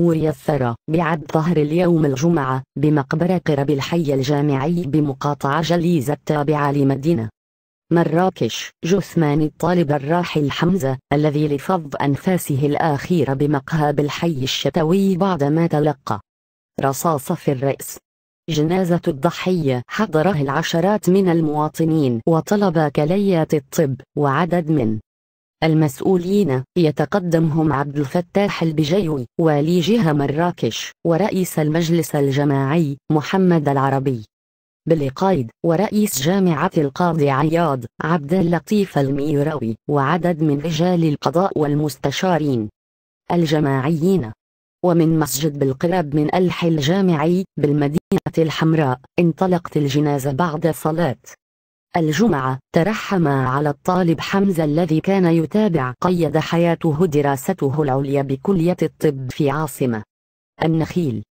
أوري الثرى بعد ظهر اليوم الجمعة بمقبرة قرب الحي الجامعي بمقاطعة جليزة التابعة لمدينة مراكش جثمان الطالب الراحل حمزة الذي لفظ أنفاسه الأخيرة بمقهى بالحي الشتوي بعدما تلقى رصاصة في الرأس جنازة الضحية حضره العشرات من المواطنين وطلب كليات الطب وعدد من المسؤولين يتقدمهم عبد الفتاح البجيوي والي جهة مراكش ورئيس المجلس الجماعي محمد العربي بالقايد ورئيس جامعة القاضي عياض عبد اللطيف الميراوي وعدد من رجال القضاء والمستشارين الجماعيين ومن مسجد بالقرب من الحي الجامعي بالمدينة الحمراء انطلقت الجنازة بعد صلاة الجمعة ترحم على الطالب حمزة الذي كان يتابع قيد حياته دراسته العليا بكلية الطب في عاصمة النخيل